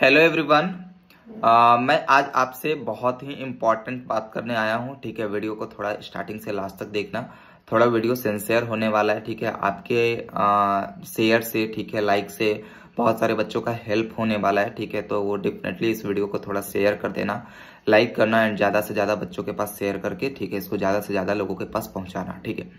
hello everyone uh, मैं आज आपसे बहुत ही इम्पोर्टेंट बात करने आया हूँ ठीक है वीडियो को थोड़ा स्टार्टिंग से लास्ट तक देखना थोड़ा वीडियो सेंसियर होने वाला है ठीक है आपके शेयर uh, से ठीक है लाइक से बहुत सारे बच्चों का हेल्प होने वाला है ठीक है तो वो डेफिनेटली इस वीडियो को थोड़ा शेयर कर देना लाइक करना एंड ज़्यादा से ज़्यादा बच्चों के पास शेयर करके ठीक है इसको ज़्यादा से ज़्यादा लोगों के पास पहुंचाना ठीक है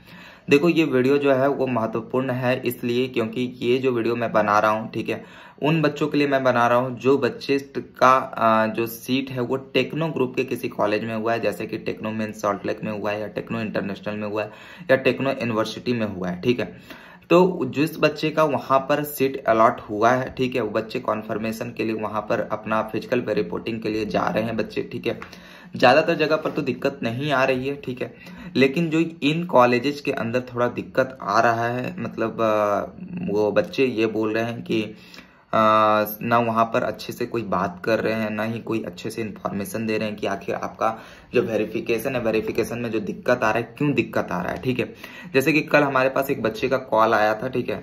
देखो ये वीडियो जो है वो महत्वपूर्ण है इसलिए क्योंकि ये जो वीडियो मैं बना रहा हूँ ठीक है उन बच्चों के लिए मैं बना रहा हूँ जो बच्चे का जो सीट है वो टेक्नो ग्रुप के किसी कॉलेज में हुआ है जैसे कि टेक्नो मेन सॉल्ट लेक में हुआ है या टेक्नो इंटरनेशनल में हुआ है या टेक्नो यूनिवर्सिटी में हुआ है ठीक है तो जिस बच्चे का वहाँ पर सीट अलॉट हुआ है ठीक है वो बच्चे कॉन्फर्मेशन के लिए वहाँ पर अपना फिजिकल रिपोर्टिंग के लिए जा रहे हैं बच्चे ठीक है ज़्यादातर जगह पर तो दिक्कत नहीं आ रही है ठीक है लेकिन जो इन कॉलेजेस के अंदर थोड़ा दिक्कत आ रहा है मतलब वो बच्चे ये बोल रहे हैं कि ना वहाँ पर अच्छे से कोई बात कर रहे हैं ना ही कोई अच्छे से इन्फॉर्मेशन दे रहे हैं कि आखिर आपका जो वेरिफिकेशन है वेरिफिकेशन में जो दिक्कत आ रहा है क्यों दिक्कत आ रहा है ठीक है जैसे कि कल हमारे पास एक बच्चे का कॉल आया था ठीक है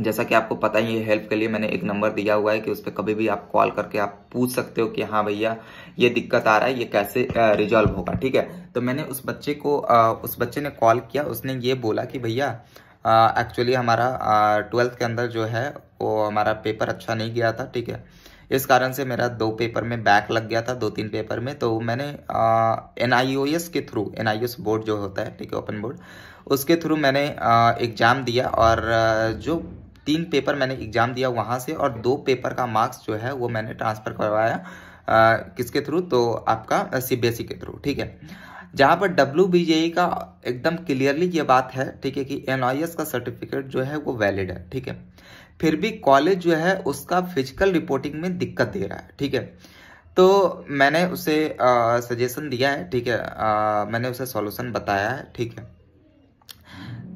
जैसा कि आपको पता ही है हेल्प के लिए मैंने एक नंबर दिया हुआ है कि उस पर कभी भी आप कॉल करके आप पूछ सकते हो कि हाँ भैया ये दिक्कत आ रहा है ये कैसे रिजॉल्व होगा ठीक है तो मैंने उस बच्चे को आ, उस बच्चे ने कॉल किया उसने ये बोला कि भैया एक्चुअली हमारा ट्वेल्थ के अंदर जो है वो हमारा पेपर अच्छा नहीं गया था ठीक है इस कारण से मेरा दो पेपर में बैक लग गया था दो तीन पेपर में तो मैंने एन आई ओ एस के through N I O S board जो होता है ठीक है ओपन बोर्ड उसके थ्रू मैंने एग्ज़ाम दिया और जो तीन पेपर मैंने एग्ज़ाम दिया वहाँ से और दो पेपर का मार्क्स जो है वो मैंने ट्रांसफ़र करवाया किसके थ्रू तो आपका सी बी एस ई के थ्रू ठीक है जहाँ पर डब्ल्यू e का एकदम क्लियरली ये बात है ठीक है कि एन का सर्टिफिकेट जो है वो वैलिड है ठीक है फिर भी कॉलेज जो है उसका फिजिकल रिपोर्टिंग में दिक्कत दे रहा है ठीक है तो मैंने उसे सजेशन दिया है ठीक है मैंने उसे सॉल्यूशन बताया है ठीक है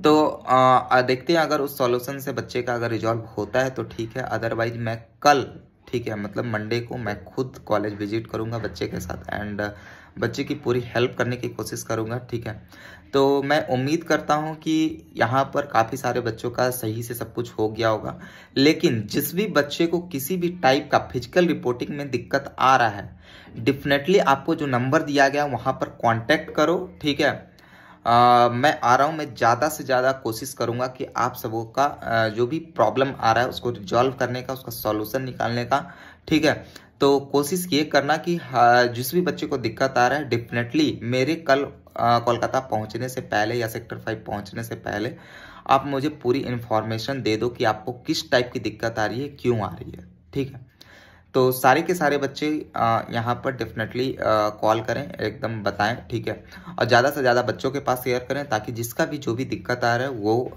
तो आ, देखते हैं अगर उस सॉल्यूशन से बच्चे का अगर रिजॉल्व होता है तो ठीक है अदरवाइज मैं कल ठीक है मतलब मंडे को मैं खुद कॉलेज विजिट करूँगा बच्चे के साथ एंड uh, बच्चे की पूरी हेल्प करने की कोशिश करूँगा ठीक है तो मैं उम्मीद करता हूँ कि यहाँ पर काफ़ी सारे बच्चों का सही से सब कुछ हो गया होगा लेकिन जिस भी बच्चे को किसी भी टाइप का फिजिकल रिपोर्टिंग में दिक्कत आ रहा है डिफिनेटली आपको जो नंबर दिया गया वहाँ पर कॉन्टैक्ट करो ठीक है आ, मैं आ रहा हूँ मैं ज़्यादा से ज़्यादा कोशिश करूँगा कि आप सबों का जो भी प्रॉब्लम आ रहा है उसको रिजॉल्व करने का उसका सॉल्यूशन निकालने का ठीक है तो कोशिश ये करना कि जिस भी बच्चे को दिक्कत आ रहा है डेफिनेटली मेरे कल कोलकाता पहुँचने से पहले या सेक्टर फाइव पहुँचने से पहले आप मुझे पूरी इन्फॉर्मेशन दे दो कि आपको किस टाइप की दिक्कत आ रही है क्यों आ रही है ठीक है तो सारे के सारे बच्चे यहाँ पर डेफिनेटली कॉल करें एकदम बताएं ठीक है और ज़्यादा से ज़्यादा बच्चों के पास शेयर करें ताकि जिसका भी जो भी दिक्कत आ रहा है वो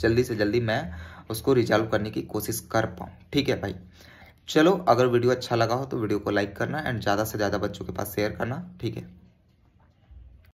जल्दी से जल्दी मैं उसको रिजॉल्व करने की कोशिश कर पाऊँ ठीक है भाई चलो अगर वीडियो अच्छा लगा हो तो वीडियो को लाइक करना एंड ज़्यादा से ज़्यादा बच्चों के पास शेयर करना ठीक है